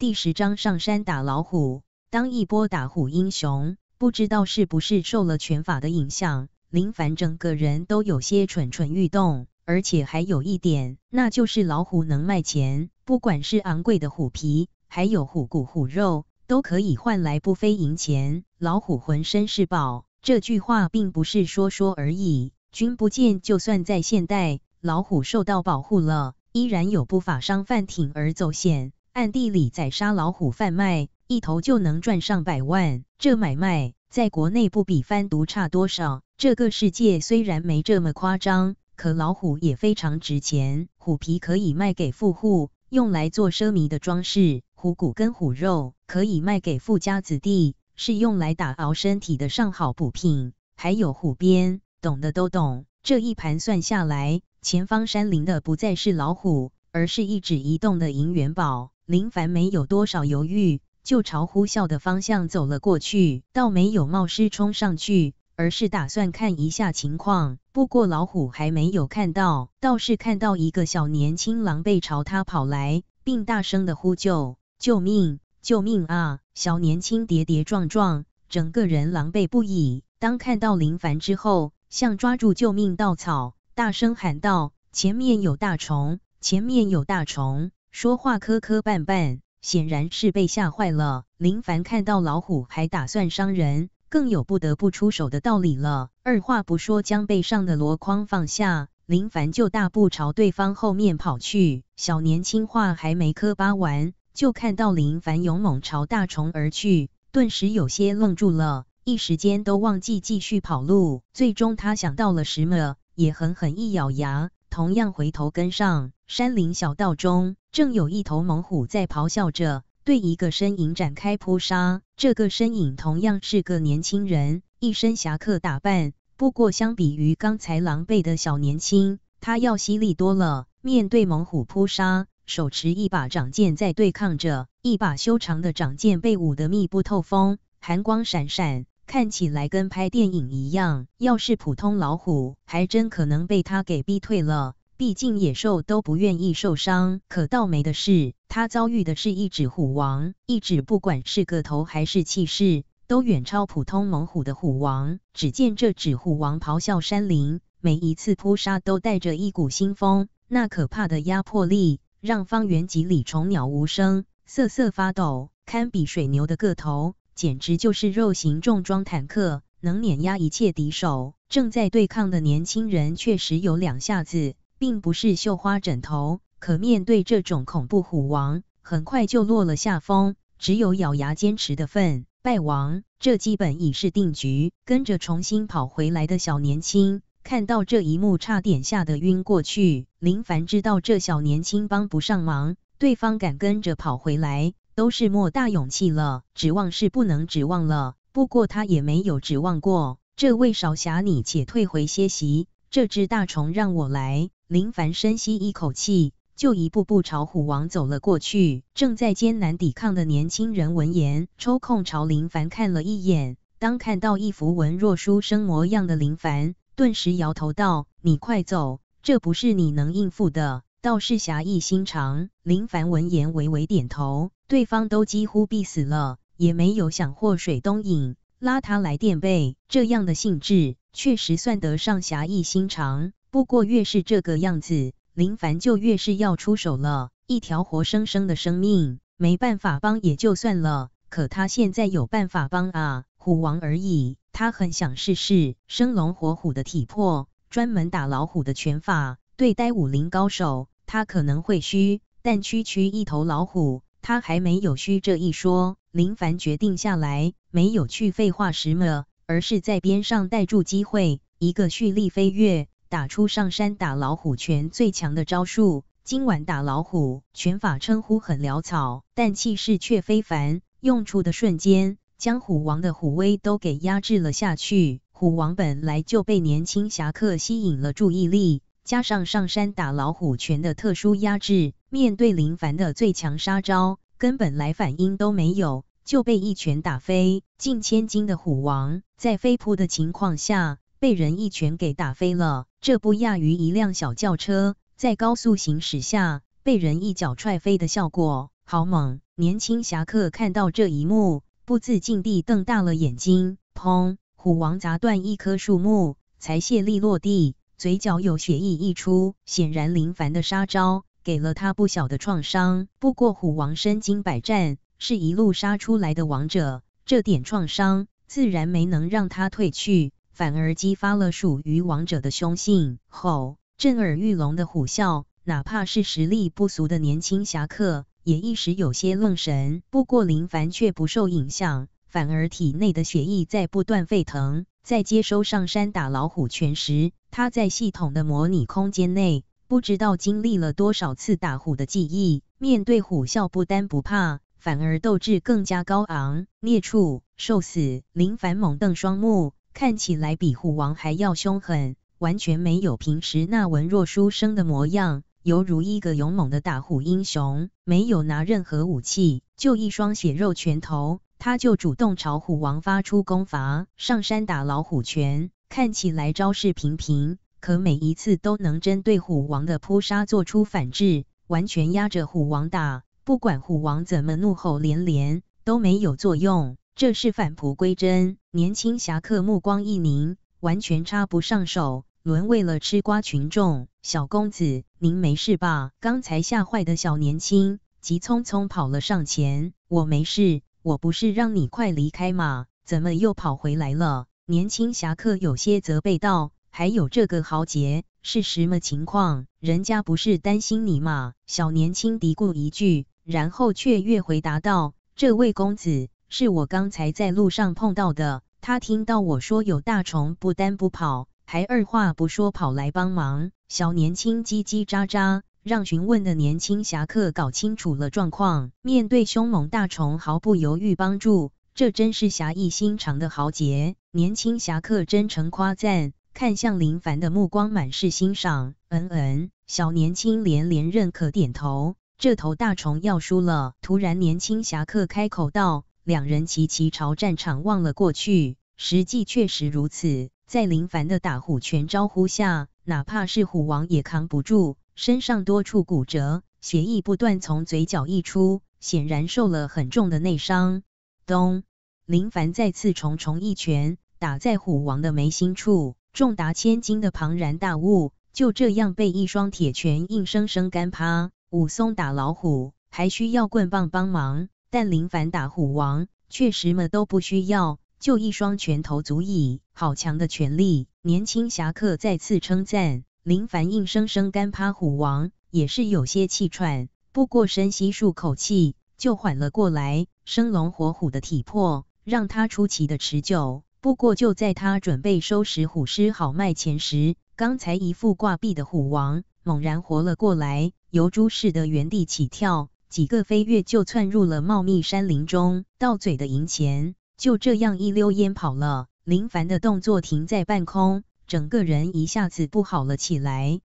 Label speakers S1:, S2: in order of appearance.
S1: 第十章上山打老虎，当一波打虎英雄。不知道是不是受了拳法的影响，林凡整个人都有些蠢蠢欲动，而且还有一点，那就是老虎能卖钱。不管是昂贵的虎皮，还有虎骨、虎肉，都可以换来不菲银钱。老虎浑身是宝，这句话并不是说说而已。君不见，就算在现代，老虎受到保护了，依然有不法商贩铤而走险。暗地里宰杀老虎，贩卖一头就能赚上百万，这买卖在国内不比贩毒差多少。这个世界虽然没这么夸张，可老虎也非常值钱，虎皮可以卖给富户，用来做奢靡的装饰；虎骨跟虎肉可以卖给富家子弟，是用来打熬身体的上好补品。还有虎鞭，懂的都懂。这一盘算下来，前方山林的不再是老虎，而是一指移动的银元宝。林凡没有多少犹豫，就朝呼啸的方向走了过去，倒没有冒失冲上去，而是打算看一下情况。不过老虎还没有看到，倒是看到一个小年轻狼狈朝他跑来，并大声的呼救：“救命！救命啊！”小年轻跌跌撞撞，整个人狼狈不已。当看到林凡之后，像抓住救命稻草，大声喊道：“前面有大虫！前面有大虫！”说话磕磕绊绊，显然是被吓坏了。林凡看到老虎还打算伤人，更有不得不出手的道理了。二话不说，将背上的箩筐放下，林凡就大步朝对方后面跑去。小年轻话还没磕巴完，就看到林凡勇猛朝大虫而去，顿时有些愣住了，一时间都忘记继续跑路。最终他想到了什么，也狠狠一咬牙，同样回头跟上。山林小道中。正有一头猛虎在咆哮着，对一个身影展开扑杀。这个身影同样是个年轻人，一身侠客打扮。不过，相比于刚才狼狈的小年轻，他要犀利多了。面对猛虎扑杀，手持一把长剑在对抗着。一把修长的长剑被捂得密不透风，寒光闪闪，看起来跟拍电影一样。要是普通老虎，还真可能被他给逼退了。毕竟野兽都不愿意受伤，可倒霉的是，他遭遇的是一只虎王。一只不管是个头还是气势，都远超普通猛虎的虎王。只见这只虎王咆哮山林，每一次扑杀都带着一股腥风。那可怕的压迫力，让方圆几里虫鸟无声，瑟瑟发抖。堪比水牛的个头，简直就是肉型重装坦克，能碾压一切敌手。正在对抗的年轻人确实有两下子。并不是绣花枕头，可面对这种恐怖虎王，很快就落了下风，只有咬牙坚持的份。败亡，这基本已是定局。跟着重新跑回来的小年轻，看到这一幕差点吓得晕过去。林凡知道这小年轻帮不上忙，对方敢跟着跑回来，都是莫大勇气了，指望是不能指望了。不过他也没有指望过。这位少侠，你且退回歇息。这只大虫让我来。林凡深吸一口气，就一步步朝虎王走了过去。正在艰难抵抗的年轻人闻言，抽空朝林凡看了一眼。当看到一副文弱书生模样的林凡，顿时摇头道：“你快走，这不是你能应付的。倒是侠义心肠。”林凡闻言微微点头。对方都几乎必死了，也没有想祸水东引，拉他来垫背这样的性质。确实算得上侠义心肠，不过越是这个样子，林凡就越是要出手了。一条活生生的生命，没办法帮也就算了，可他现在有办法帮啊！虎王而已，他很想试试生龙活虎的体魄，专门打老虎的拳法，对呆武林高手他可能会虚，但区区一头老虎，他还没有虚这一说。林凡决定下来，没有去废话什么。而是在边上逮住机会，一个蓄力飞跃，打出上山打老虎拳最强的招数。今晚打老虎拳法称呼很潦草，但气势却非凡。用出的瞬间，将虎王的虎威都给压制了下去。虎王本来就被年轻侠客吸引了注意力，加上上山打老虎拳的特殊压制，面对林凡的最强杀招，根本来反应都没有。就被一拳打飞，近千斤的虎王在飞扑的情况下，被人一拳给打飞了，这不亚于一辆小轿车在高速行驶下被人一脚踹飞的效果，好猛！年轻侠客看到这一幕，不自禁地瞪大了眼睛。砰！虎王砸断一棵树木，才卸力落地，嘴角有血意溢出，显然林凡的杀招给了他不小的创伤。不过虎王身经百战。是一路杀出来的王者，这点创伤自然没能让他退去，反而激发了属于王者的凶性。吼！震耳欲聋的虎啸，哪怕是实力不俗的年轻侠客，也一时有些愣神。不过林凡却不受影响，反而体内的血液在不断沸腾。在接收上山打老虎拳时，他在系统的模拟空间内，不知道经历了多少次打虎的记忆，面对虎啸不单不怕。反而斗志更加高昂。孽畜，受死！林凡猛瞪双目，看起来比虎王还要凶狠，完全没有平时那文弱书生的模样，犹如一个勇猛的打虎英雄。没有拿任何武器，就一双血肉拳头，他就主动朝虎王发出攻伐，上山打老虎拳。看起来招式平平，可每一次都能针对虎王的扑杀做出反制，完全压着虎王打。不管虎王怎么怒吼连连，都没有作用。这是返璞归真。年轻侠客目光一凝，完全插不上手，沦为了吃瓜群众。小公子，您没事吧？刚才吓坏的小年轻急匆匆跑了上前。我没事，我不是让你快离开吗？怎么又跑回来了？年轻侠客有些责备道。还有这个豪杰是什么情况？人家不是担心你吗？小年轻嘀咕一句。然后却越回答道：“这位公子是我刚才在路上碰到的。他听到我说有大虫，不单不跑，还二话不说跑来帮忙。小年轻叽叽喳喳，让询问的年轻侠客搞清楚了状况。面对凶猛大虫，毫不犹豫帮助，这真是侠义心肠的豪杰。年轻侠客真诚夸赞，看向林凡的目光满是欣赏。嗯嗯，小年轻连连认可，点头。”这头大虫要输了。突然，年轻侠客开口道，两人齐齐朝战场望了过去。实际确实如此，在林凡的打虎拳招呼下，哪怕是虎王也扛不住，身上多处骨折，血液不断从嘴角溢出，显然受了很重的内伤。咚！林凡再次重重一拳打在虎王的眉心处，重达千斤的庞然大物就这样被一双铁拳硬生生干趴。武松打老虎还需要棍棒帮忙，但林凡打虎王却什么都不需要，就一双拳头足矣。好强的拳力，年轻侠客再次称赞。林凡硬生生干趴虎王，也是有些气喘，不过深吸数口气就缓了过来。生龙活虎的体魄让他出奇的持久。不过就在他准备收拾虎尸好卖钱时，刚才一副挂壁的虎王。猛然活了过来，油猪似的原地起跳，几个飞跃就窜入了茂密山林中，到嘴的银钱就这样一溜烟跑了。林凡的动作停在半空，整个人一下子不好了起来。